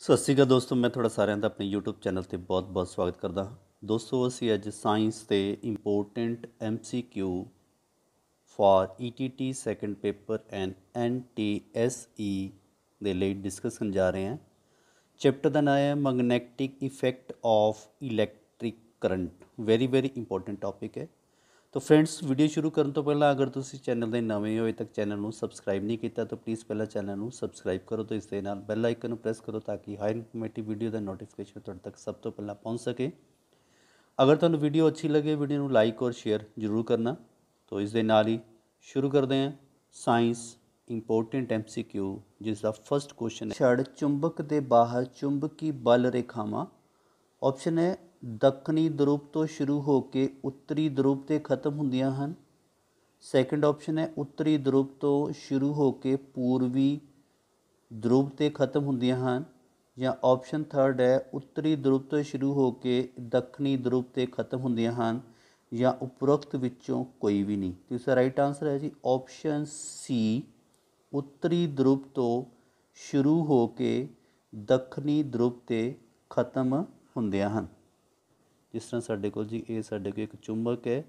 सत श्रीकाल दोस्तों मैं थोड़ा सारे का अपने यूट्यूब चैनल पर बहुत बहुत स्वागत करता हाँ दोस्तों असी अज सैंस के important M C Q for E T T second paper and N T S E दे डिस्कसन जा रहे हैं चैप्टर का ना है magnetic effect of electric current very very important topic है ਤਾਂ ਫਰੈਂਡਸ ਵੀਡੀਓ ਸ਼ੁਰੂ ਕਰਨ ਤੋਂ ਪਹਿਲਾਂ ਅਗਰ ਤੁਸੀਂ ਚੈਨਲ ਦੇ ਨਵੇਂ ਹੋ ਤੱਕ ਚੈਨਲ ਨੂੰ ਸਬਸਕ੍ਰਾਈਬ ਨਹੀਂ ਕੀਤਾ ਤਾਂ ਪਲੀਜ਼ ਪਹਿਲਾਂ ਚੈਨਲ ਨੂੰ ਸਬਸਕ੍ਰਾਈਬ ਕਰੋ ਤੇ ਇਸ ਦੇ ਨਾਲ ਬੈਲ ਆਈਕਨ ਨੂੰ ਪ੍ਰੈਸ ਕਰੋ ਤਾਂ ਕਿ ਹਾਈ ਇਨਫੋਰਮੇਟਿਵ ਵੀਡੀਓ ਦਾ ਨੋਟੀਫਿਕੇਸ਼ਨ ਤੁਹਾਡੇ ਤੱਕ ਸਭ ਤੋਂ ਪਹਿਲਾਂ ਪਹੁੰਚ ਸਕੇ ਅਗਰ ਤੁਹਾਨੂੰ ਵੀਡੀਓ ਅੱਛੀ ਲੱਗੇ ਵੀਡੀਓ ਨੂੰ ਲਾਈਕ ਔਰ ਸ਼ੇਅਰ ਜ਼ਰੂਰ ਕਰਨਾ ਤਾਂ ਇਸ ਦੇ ਨਾਲ ਹੀ ਸ਼ੁਰੂ ਕਰਦੇ ਹਾਂ ਸਾਇੰਸ ਇੰਪੋਰਟੈਂਟ ਐਮਸੀਕਿਊ ਜਿਸ ਦਾ ਫਰਸਟ ਕੁਐਸਚਨ ਹੈ ਛੜ ਚੁੰਬਕ ਦੇ ਬਾਹਰ ਚੁੰਬਕੀ ਬਲ ਰੇਖਾਵਾਂ ਆਪਸ਼ਨ ਹੈ ਦੱਖਣੀ ਧਰੂਪ ਤੋਂ ਸ਼ੁਰੂ ਹੋ ਕੇ ਉੱਤਰੀ ਧਰੂਪ ਤੇ ਖਤਮ ਹੁੰਦੀਆਂ ਹਨ ਸੈਕੰਡ ਆਪਸ਼ਨ ਹੈ ਉੱਤਰੀ ਧਰੂਪ ਤੋਂ ਸ਼ੁਰੂ ਹੋ ਕੇ ਪੂਰਬੀ ਧਰੂਪ ਤੇ ਖਤਮ ਹੁੰਦੀਆਂ ਹਨ ਜਾਂ ਆਪਸ਼ਨ 3 ਹੈ ਉੱਤਰੀ ਧਰੂਪ ਤੋਂ ਸ਼ੁਰੂ ਹੋ ਕੇ ਦੱਖਣੀ ਧਰੂਪ ਤੇ ਖਤਮ ਹੁੰਦੀਆਂ ਹਨ ਜਾਂ ਉਪਰੋਕਤ ਵਿੱਚੋਂ ਕੋਈ ਵੀ ਨਹੀਂ ਤੇ ਇਸਦਾ ਰਾਈਟ ਆਨਸਰ ਹੈ ਜੀ ਆਪਸ਼ਨ ਸੀ ਉੱਤਰੀ ਧਰੂਪ ਤੋਂ ਸ਼ੁਰੂ ਹੋ ਕੇ ਦੱਖਣੀ ਧਰੂਪ ਤੇ ਖਤਮ ਹੁੰਦੀਆਂ ਹਨ ਜਿਸ ਤਰ੍ਹਾਂ ਸਾਡੇ ਕੋਲ ਜੀ ਇਹ ਸਾਡੇ ਕੋਲ ਇੱਕ ਚੁੰਬਕ ਹੈ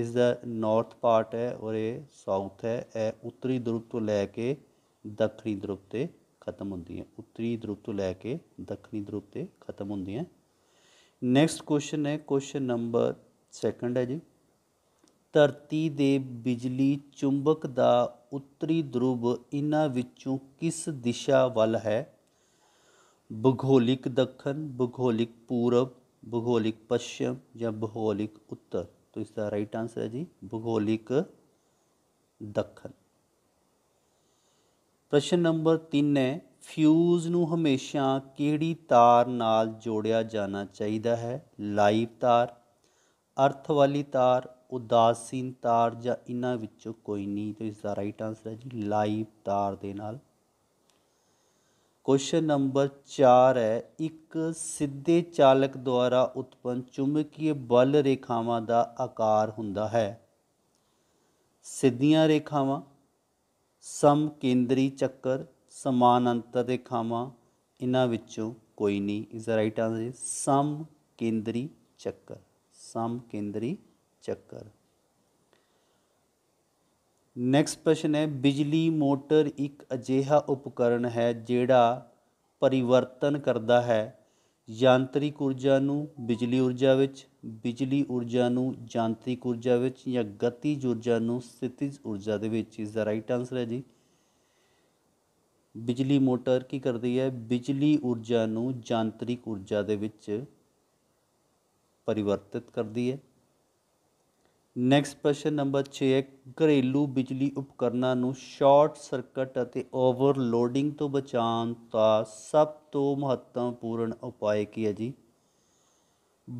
ਇਸ ਦਾ ਨਾਰਥ ਪਾਰਟ ਹੈ ਔਰ ਇਹ ਸਾਊਥ ਹੈ ਇਹ ਉੱਤਰੀ ਧਰੁਵ ਤੋਂ ਲੈ ਕੇ ਦੱਖਣੀ ਧਰੁਵ ਤੇ ਖਤਮ ਹੁੰਦੀ ਹੈ ਉੱਤਰੀ ਧਰੁਵ ਤੋਂ ਲੈ ਕੇ ਦੱਖਣੀ ਧਰੁਵ ਤੇ ਖਤਮ ਹੁੰਦੀ ਹੈ ਨੈਕਸਟ ਕੁਐਸਚਨ ਹੈ ਕੁਐਸਚਨ ਨੰਬਰ ਸੈਕੰਡ ਹੈ ਜੀ ਧਰਤੀ ਦੇ ਬਿਜਲੀ ਚੁੰਬਕ ਦਾ ਉੱਤਰੀ ਧਰੁਵ ਇਹਨਾਂ ਵਿੱਚੋਂ ਕਿਸ ਦਿਸ਼ਾ ਵੱਲ ਹੈ ਭੂਗੋਲਿਕ ਦੱਖਣ ਭੂਗੋਲਿਕ ਪੂਰਬ ਭੂਗੋਲਿਕ ਪੱਛਮ ਜਾਂ ਭੂਗੋਲਿਕ ਉੱਤਰ ਇਸ ਦਾ ਰਾਈਟ ਆਨਸਰ ਹੈ ਜੀ ਭੂਗੋਲਿਕ ਦੱਖਣ ਪ੍ਰਸ਼ਨ ਨੰਬਰ 3 ਹੈ ਫਿਊਜ਼ ਨੂੰ ਹਮੇਸ਼ਾ ਕਿਹੜੀ ਤਾਰ ਨਾਲ ਜੋੜਿਆ ਜਾਣਾ ਚਾਹੀਦਾ ਹੈ ਲਾਈਵ ਤਾਰ ਅਰਥ ਵਾਲੀ ਤਾਰ ਉਦਾਸੀਨ ਤਾਰ ਜਾਂ ਇਹਨਾਂ ਵਿੱਚੋਂ ਕੋਈ ਨਹੀਂ ਤੋਂ ਇਸ ਦਾ ਰਾਈਟ ਆਨਸਰ ਹੈ ਜੀ ਲਾਈਵ ਤਾਰ ਦੇ ਨਾਲ ਕੁਐਸਚਨ ਨੰਬਰ 4 ਹੈ ਇੱਕ ਸਿੱਧੇ ਚਾਲਕ ਦੁਆਰਾ ਉਤਪੰਨ ਚੁੰਬਕੀ ਬਲ ਰੇਖਾਵਾਂ ਦਾ ਆਕਾਰ ਹੁੰਦਾ ਹੈ ਸਿੱਧੀਆਂ ਰੇਖਾਵਾਂ ਸਮਕੇਂਦਰੀ ਚੱਕਰ ਸਮਾਨਾਂਤਰ ਰੇਖਾਵਾਂ ਇਹਨਾਂ ਵਿੱਚੋਂ ਕੋਈ ਨਹੀਂ ਇਸ ਦਾ ਰਾਈਟ ਆਨਸਰ ਸਮਕੇਂਦਰੀ ਚੱਕਰ ਸਮਕੇਂਦਰੀ ਚੱਕਰ ਨੈਕਸਟ ਪ੍ਰਸ਼ਨ ਹੈ ਬਿਜਲੀ ਮੋਟਰ ਇੱਕ ਅਜਿਹਾ ਉਪਕਰਨ ਹੈ ਜਿਹੜਾ ਪਰਿਵਰਤਨ ਕਰਦਾ ਹੈ ਯਾਂਤਰਿਕ ਊਰਜਾ ਨੂੰ ਬਿਜਲੀ ਊਰਜਾ ਵਿੱਚ ਬਿਜਲੀ ਊਰਜਾ ਨੂੰ ਯਾਂਤਰਿਕ ਊਰਜਾ ਵਿੱਚ ਜਾਂ ਗਤੀਜ ਊਰਜਾ ਨੂੰ ਸਥਿਤਿਜ ਊਰਜਾ ਦੇ ਵਿੱਚ ਇਸ ਦਾ ਰਾਈਟ ਆਨਸਰ ਹੈ ਜੀ ਬਿਜਲੀ ਮੋਟਰ ਕੀ ਕਰਦੀ ਹੈ ਬਿਜਲੀ ਊਰਜਾ ਨੂੰ ਯਾਂਤਰਿਕ ਊਰਜਾ ਦੇ ਵਿੱਚ ਪਰਿਵਰਤਿਤ ਕਰਦੀ ਹੈ ਨੈਕਸਟ ਪ੍ਰਸ਼ਨ ਨੰਬਰ 6 ਹੈ ਘਰੇਲੂ ਬਿਜਲੀ ਉਪਕਰਨਾਂ ਨੂੰ ਸ਼ਾਰਟ ਸਰਕਟ ਅਤੇ ਓਵਰਲੋਡਿੰਗ ਤੋਂ ਬਚਾਉਣ ਦਾ ਸਭ ਤੋਂ ਮਹੱਤਵਪੂਰਨ ਉਪਾਅ ਕੀ ਹੈ ਜੀ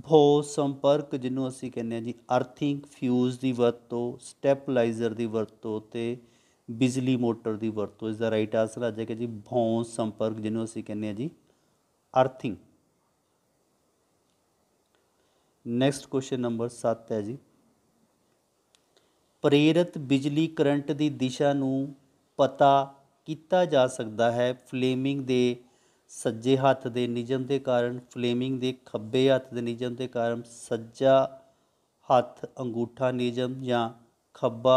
ਭੋ ਸੰਪਰਕ ਜਿਹਨੂੰ ਅਸੀਂ ਕਹਿੰਦੇ ਆ ਜੀ ਅਰਥਿੰਗ ਫਿਊਜ਼ ਦੀ ਵਰਤੋਂ ਸਟੈਪਲਾਈਜ਼ਰ ਦੀ ਵਰਤੋਂ ਤੇ ਬਿਜਲੀ ਮੋਟਰ ਦੀ ਵਰਤੋਂ ਇਸ ਦਾ ਰਾਈਟ ਆਨਸਰ ਆ ਜਾਏਗਾ ਜੀ ਭੋ ਸੰਪਰਕ ਜਿਹਨੂੰ ਅਸੀਂ ਕਹਿੰਦੇ ਆ ਜੀ ਅਰਥਿੰਗ ਨੈਕਸਟ ਕੁਐਸਚਨ ਨੰਬਰ 7 ਹੈ ਜੀ ਪ੍ਰੇਰਿਤ ਬਿਜਲੀ ਕਰੰਟ ਦੀ ਦਿਸ਼ਾ ਨੂੰ ਪਤਾ ਕੀਤਾ ਜਾ ਸਕਦਾ ਹੈ ਫਲੇਮਿੰਗ ਦੇ ਸੱਜੇ ਹੱਥ ਦੇ ਨਿਯਮ ਦੇ ਕਾਰਨ ਫਲੇਮਿੰਗ ਦੇ ਖੱਬੇ ਹੱਥ ਦੇ ਨਿਯਮ ਦੇ ਕਾਰਨ ਸੱਜਾ ਹੱਥ ਅੰਗੂਠਾ ਨਿਯਮ ਜਾਂ ਖੱਬਾ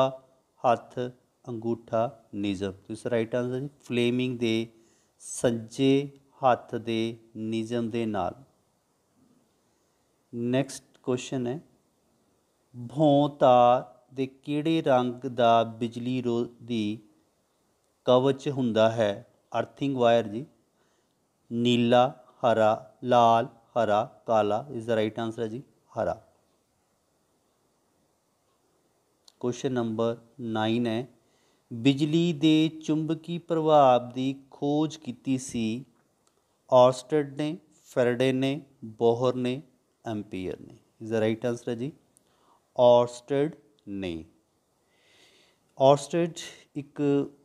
ਹੱਥ ਅੰਗੂਠਾ ਨਿਯਮ ਇਸ ਰਾਈਟ ਆਨਸਰ ਜੀ ਫਲੇਮਿੰਗ ਦੇ ਸੱਜੇ ਹੱਥ ਦੇ ਨਿਯਮ ਦੇ ਨਾਲ ਨੈਕਸਟ ਕੁਐਸਚਨ ਹੈ ਭੌਂ ਦੇ ਕਿਹੜੇ ਰੰਗ ਦਾ ਬਿਜਲੀ ਰੋਧੀ ਕਵਚ ਹੁੰਦਾ ਹੈ ਅਰਥਿੰਗ ਵਾਇਰ ਜੀ ਨੀਲਾ ਹਰਾ ਲਾਲ ਹਰਾ ਕਾਲਾ ਇਸ ਦਾ ਰਾਈਟ ਆਨਸਰ ਹੈ ਜੀ ਹਰਾ ਕੁਐਸਚਨ ਨੰਬਰ 9 ਹੈ ਬਿਜਲੀ ਦੇ ਚੁੰਬਕੀ ਪ੍ਰਭਾਵ ਦੀ ਖੋਜ ਕੀਤੀ ਸੀ ਆਰਸਟਡ ਨੇ ਫੈਰਡੇ ਨੇ ਬੋਹਰ ਨੇ ਐਮਪੀਅਰ ਨੇ ਇਸ ਦਾ ਰਾਈਟ ਆਨਸਰ ਹੈ ਜੀ ਆਰਸਟਡ ਨੇ ਔਰਸਟਡ ਇੱਕ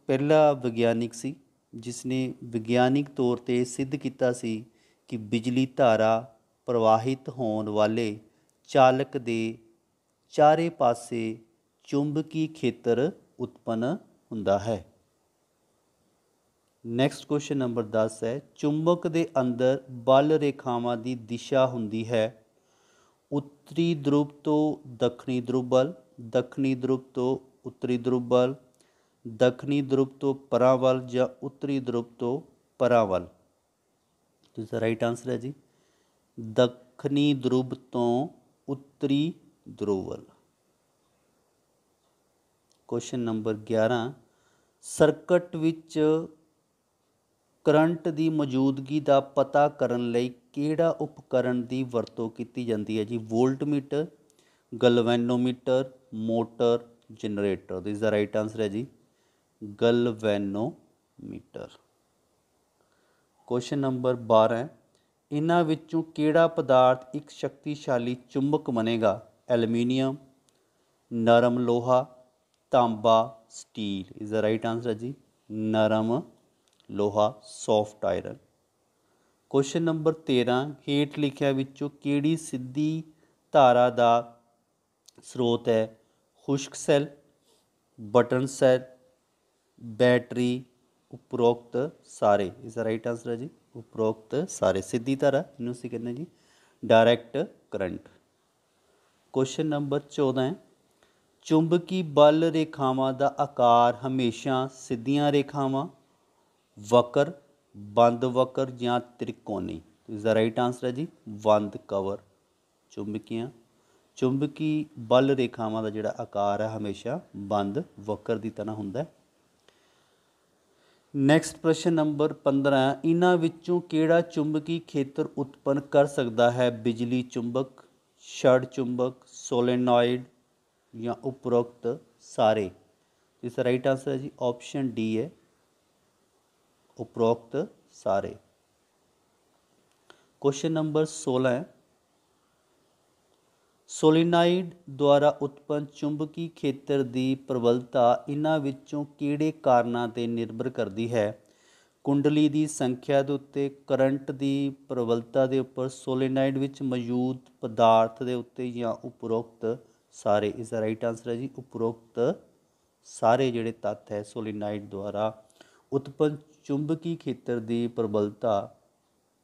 ਪਹਿਲਾ ਵਿਗਿਆਨਿਕ ਸੀ ਜਿਸ ਨੇ ਵਿਗਿਆਨਿਕ ਤੌਰ ਤੇ ਸਿੱਧ ਕੀਤਾ ਸੀ ਕਿ ਬਿਜਲੀ ਧਾਰਾ ਪ੍ਰਵਾਹਿਤ ਹੋਣ ਵਾਲੇ ਚਾਲਕ ਦੇ ਚਾਰੇ ਪਾਸੇ ਚੁੰਬਕੀ ਖੇਤਰ ਉਤਪਨ ਹੁੰਦਾ ਹੈ ਨੈਕਸਟ ਕੁਐਸਚਨ ਨੰਬਰ 10 ਹੈ ਚੁੰਬਕ ਦੇ ਅੰਦਰ ਬਲ ਰੇਖਾਵਾਂ ਦੀ ਦਿਸ਼ਾ ਹੁੰਦੀ ਹੈ ਉੱਤਰੀ ਧਰੁਵ ਤੋਂ ਦੱਖਣੀ ਧਰੁਵ ਦੱਖਣੀ ਧਰੁਵ ਤੋਂ ਉੱਤਰੀ ਧਰੁਵ ਵੱਲ ਦੱਖਣੀ ਧਰੁਵ ਤੋਂ ਪਰਾਂ ਵੱਲ ਜਾਂ ਉੱਤਰੀ ਧਰੁਵ ਤੋਂ ਪਰਾਂ ਵੱਲ ਇਸ ਦਾ ਰਾਈਟ ਆਨਸਰ ਹੈ ਜੀ ਦੱਖਣੀ ਧਰੁਵ ਤੋਂ ਉੱਤਰੀ ਧਰੁਵ ਵੱਲ ਕੁਐਸਚਨ ਨੰਬਰ 11 ਸਰਕਟ ਵਿੱਚ ਕਰੰਟ ਦੀ ਮੌਜੂਦਗੀ ਦਾ ਪਤਾ ਕਰਨ ਲਈ ਕਿਹੜਾ ਉਪਕਰਨ ਦੀ ਵਰਤੋਂ ਕੀਤੀ ਜਾਂਦੀ ਹੈ ਜੀ voltmeter galvanometer motor generator this the right answer ਹੈ ਜੀ ਗਲਵੈਨੋਮੀਟਰ ਕੁਐਸਚਨ ਨੰਬਰ 12 ਇਹਨਾਂ ਵਿੱਚੋਂ ਕਿਹੜਾ ਪਦਾਰਥ ਇੱਕ ਸ਼ਕਤੀਸ਼ਾਲੀ ਚੁੰਬਕ ਬਣੇਗਾ ਐਲੂਮੀਨੀਅਮ ਨਰਮ ਲੋਹਾ ਤਾਂਬਾ steel is the right answer ਹੈ ਜੀ ਨਰਮ ਲੋਹਾ ਸੌਫਟ ਆਇਰਨ ਕੁਐਸਚਨ ਨੰਬਰ 13 ਹੇਠ ਲਿਖਿਆ ਵਿੱਚੋਂ ਕਿਹੜੀ ਸਿੱਧੀ ਧਾਰਾ ਦਾ ਸਰੋਤ ਹੈ ਖੁਸ਼ਕ ਸੈੱਲ ਬਟਨ ਸੈੱਲ ਬੈਟਰੀ ਉਪਰੋਕਤ ਸਾਰੇ ਇਸ ਦਾ ਰਾਈਟ ਆਨਸਰ ਹੈ ਜੀ ਉਪਰੋਕਤ ਸਾਰੇ ਸਿੱਧੀ ਧਾਰਾ ਇਹਨੂੰ ਅਸੀਂ ਕਹਿੰਦੇ ਜੀ ਡਾਇਰੈਕਟ ਕਰੰਟ ਕੁਐਸਚਨ ਨੰਬਰ 14 ਹੈ ਚੁੰਬਕੀ ਬਲ ਰੇਖਾਵਾਂ ਦਾ ਆਕਾਰ ਹਮੇਸ਼ਾ ਸਿੱਧੀਆਂ ਰੇਖਾਵਾਂ ਵਕਰ ਬੰਦ ਵਕਰ ਜਾਂ ਤ੍ਰਿਕੋਣੀ ਇਸ ਦਾ ਰਾਈਟ ਆਨਸਰ ਹੈ ਜੀ ਬੰਦ ਕਵਰ ਚੁੰਬਕੀਆਂ ਚੁੰਬਕੀ ਬਲ ਰੇਖਾਵਾਂ ਦਾ ਜਿਹੜਾ ਆਕਾਰ ਹੈ ਹਮੇਸ਼ਾ ਬੰਦ ਵਕਰ ਦੀ ਤਰ੍ਹਾਂ ਹੁੰਦਾ ਹੈ ਨੈਕਸਟ ਪ੍ਰਸ਼ਨ ਨੰਬਰ 15 ਇਹਨਾਂ ਵਿੱਚੋਂ ਕਿਹੜਾ ਚੁੰਬਕੀ ਖੇਤਰ ਉਤਪੰਨ ਕਰ ਸਕਦਾ ਹੈ ਬਿਜਲੀ ਚੁੰਬਕ ਛੜ ਚੁੰਬਕ ਸੋਲੇਨੋਇਡ ਜਾਂ ਉਪਰੋਕਤ ਸਾਰੇ ਇਸ ਦਾ ਰਾਈਟ ਆਨਸਰ ਹੈ ਜੀ ਆਪਸ਼ਨ ਡੀ ਹੈ ਉਪਰੋਕਤ ਸਾਰੇ ਕੁਐਸਚਨ ਨੰਬਰ 16 ਸੋਲੀਨਾਈਡ ਦੁਆਰਾ ਉਤਪੰਨ ਚੁੰਬਕੀ ਖੇਤਰ ਦੀ ਪ੍ਰਬਲਤਾ ਇਹਨਾਂ ਵਿੱਚੋਂ ਕਿਹੜੇ ਕਾਰਨਾਂ ਤੇ ਨਿਰਭਰ ਕਰਦੀ ਹੈ ਕੁੰਡਲੀ ਦੀ ਸੰਖਿਆ ਦੇ ਉੱਤੇ ਕਰੰਟ ਦੀ ਪ੍ਰਬਲਤਾ ਦੇ ਉੱਪਰ ਸੋਲੀਨਾਈਡ ਵਿੱਚ ਮੌਜੂਦ ਪਦਾਰਥ ਦੇ ਉੱਤੇ ਜਾਂ ਉਪਰੋਕਤ ਸਾਰੇ ਇਸ ਦਾ ਰਾਈਟ ਆਨਸਰ ਹੈ ਜੀ ਉਪਰੋਕਤ ਸਾਰੇ ਜਿਹੜੇ ਤੱਤ ਹੈ ਸੋਲੀਨਾਈਡ ਦੁਆਰਾ ਉਤਪੰਨ ਚੁੰਬਕੀ ਖੇਤਰ ਦੀ ਪ੍ਰਬਲਤਾ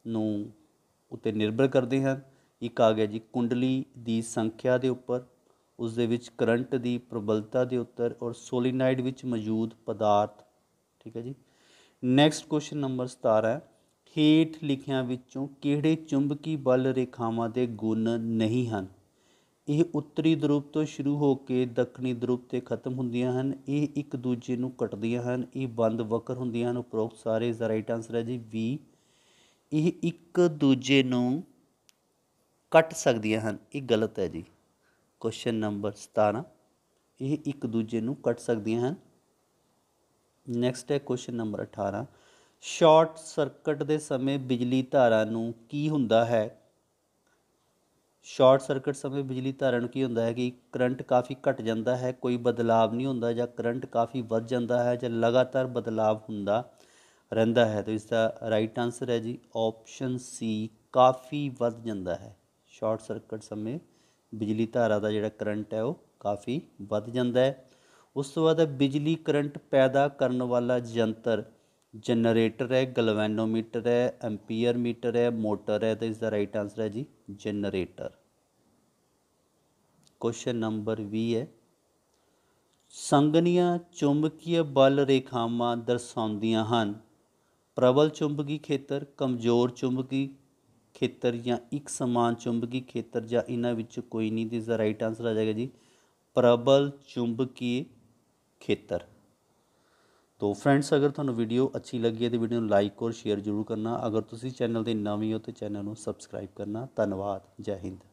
ਨੂੰ ਉਤੇ ਨਿਰਭਰ ਕਰਦੇ ਹਨ ਇੱਕ ਆ ਗਿਆ ਜੀ ਕੁੰਡਲੀ ਦੀ ਸੰਖਿਆ ਦੇ ਉੱਪਰ ਉਸ ਦੇ ਵਿੱਚ ਕਰੰਟ ਦੀ ਪ੍ਰਬਲਤਾ ਦੇ ਉੱਤਰ ਔਰ ਸੋਲੀਨਾਈਡ ਵਿੱਚ ਮੌਜੂਦ ਪਦਾਰਥ ਠੀਕ ਹੈ ਜੀ ਨੈਕਸਟ ਕੁਐਸਚਨ ਨੰਬਰ 17 ਹੈ ਹੇਠ ਲਿਖਿਆਂ ਵਿੱਚੋਂ ਕਿਹੜੇ ਚੁੰਬਕੀ ਬਲ ਰੇਖਾਵਾਂ ਦੇ ਗੁਣ ਨਹੀਂ ਹਨ ਇਹ ਉੱਤਰੀ ਧਰੂਪ ਤੋਂ ਸ਼ੁਰੂ ਹੋ ਕੇ ਦੱਖਣੀ ਧਰੂਪ ਤੇ ਖਤਮ ਹੁੰਦੀਆਂ ਹਨ ਇਹ ਇੱਕ ਦੂਜੇ ਨੂੰ ਕੱਟਦੀਆਂ ਹਨ ਇਹ ਬੰਦ ਵਕਰ ਹੁੰਦੀਆਂ ਹਨ ਉਪਰੋਕਤ ਸਾਰੇ ਰਾਈਟ ਆਨਸਰ ਹੈ ਜੀ ਵੀ ਇਹ ਇੱਕ ਦੂਜੇ ਨੂੰ ਕੱਟ ਸਕਦੀਆਂ ਹਨ ਇਹ ਗਲਤ ਹੈ ਜੀ ਕੁਐਸਚਨ ਨੰਬਰ 17 ਇਹ ਇੱਕ ਦੂਜੇ ਨੂੰ ਕੱਟ ਸਕਦੀਆਂ ਹਨ ਨੈਕਸਟ ਹੈ ਕੁਐਸਚਨ ਨੰਬਰ 18 ਸ਼ਾਰਟ ਸਰਕਟ ਦੇ ਸਮੇਂ ਬਿਜਲੀ ਧਾਰਾ ਨੂੰ ਕੀ ਹੁੰਦਾ ਹੈ ਸ਼ਾਰਟ ਸਰਕਟ ਸਮੇਂ ਬਿਜਲੀ ਧਾਰਾ ਨੂੰ ਕੀ ਹੁੰਦਾ ਹੈ ਕਿ ਕਰੰਟ ਕਾਫੀ ਘਟ ਜਾਂਦਾ ਹੈ ਕੋਈ ਬਦਲਾਵ ਨਹੀਂ ਹੁੰਦਾ ਜਾਂ ਕਰੰਟ ਕਾਫੀ ਵੱਧ ਜਾਂਦਾ ਹੈ ਜਾਂ ਲਗਾਤਾਰ ਬਦਲਾਵ ਹੁੰਦਾ ਰਹਿੰਦਾ ਹੈ ਤਾਂ ਇਸ ਦਾ ਰਾਈਟ ਆਨਸਰ ਹੈ ਜੀ ਆਪਸ਼ਨ ਸੀ ਕਾਫੀ ਵੱਧ ਜਾਂਦਾ ਹੈ ਸ਼ਾਰਟ ਸਰਕਟ ਸਮੇਂ ਬਿਜਲੀ ਧਾਰਾ ਦਾ ਜਿਹੜਾ ਕਰੰਟ ਹੈ ਉਹ ਕਾਫੀ ਵੱਧ ਜਾਂਦਾ ਹੈ ਉਸ ਤੋਂ ਬਾਅਦ ਬਿਜਲੀ ਕਰੰਟ ਪੈਦਾ ਕਰਨ ਵਾਲਾ ਯੰਤਰ ਜਨਰੇਟਰ ਹੈ ਗਲਵੈਨੋਮੀਟਰ ਹੈ ਐਂਪੀਅਰ ਮੀਟਰ ਹੈ ਮੋਟਰ ਹੈ ਤਾਂ ਇਸ ਦਾ ਰਾਈਟ ਆਨਸਰ ਹੈ ਜੀ ਜਨਰੇਟਰ ਕੁਐਸਚਨ ਨੰਬਰ 20 ਹੈ ਸੰਗਨੀਆਂ ਚੁੰਬਕੀय ਬਲ ਰੇਖਾਵਾਂ ਦਰਸਾਉਂਦੀਆਂ ਹਨ ਪ੍ਰਬਲ ਚੁੰਬਕੀ ਖੇਤਰ ਕਮਜ਼ੋਰ ਚੁੰਬਕੀ ਖੇਤਰ ਜਾਂ ਇੱਕ ਸਮਾਨ ਚੁੰਬਕੀ ਖੇਤਰ ਜਾਂ ਇਹਨਾਂ ਵਿੱਚ ਕੋਈ ਨਹੀਂ ਇਸ ਦਾ ਰਾਈਟ ਆਨਸਰ ਆ ਜਾਏਗਾ ਜੀ ਪ੍ਰਬਲ ਚੁੰਬਕੀ ਖੇਤਰ ਤੋ ਫਰੈਂਡਸ ਅਗਰ ਤੁਹਾਨੂੰ ਵੀਡੀਓ ਅੱਛੀ ਲੱਗੀ ਹੈ ਤੇ ਵੀਡੀਓ ਨੂੰ ਲਾਈਕ ਔਰ ਸ਼ੇਅਰ ਜ਼ਰੂਰ ਕਰਨਾ ਅਗਰ ਤੁਸੀਂ ਚੈਨਲ ਦੇ ਨਵੇਂ ਹੋ ਤੇ ਚੈਨਲ ਨੂੰ ਸਬਸਕ੍ਰਾਈਬ ਕਰਨਾ ਧੰਨਵਾਦ ਜੈ ਹਿੰਦ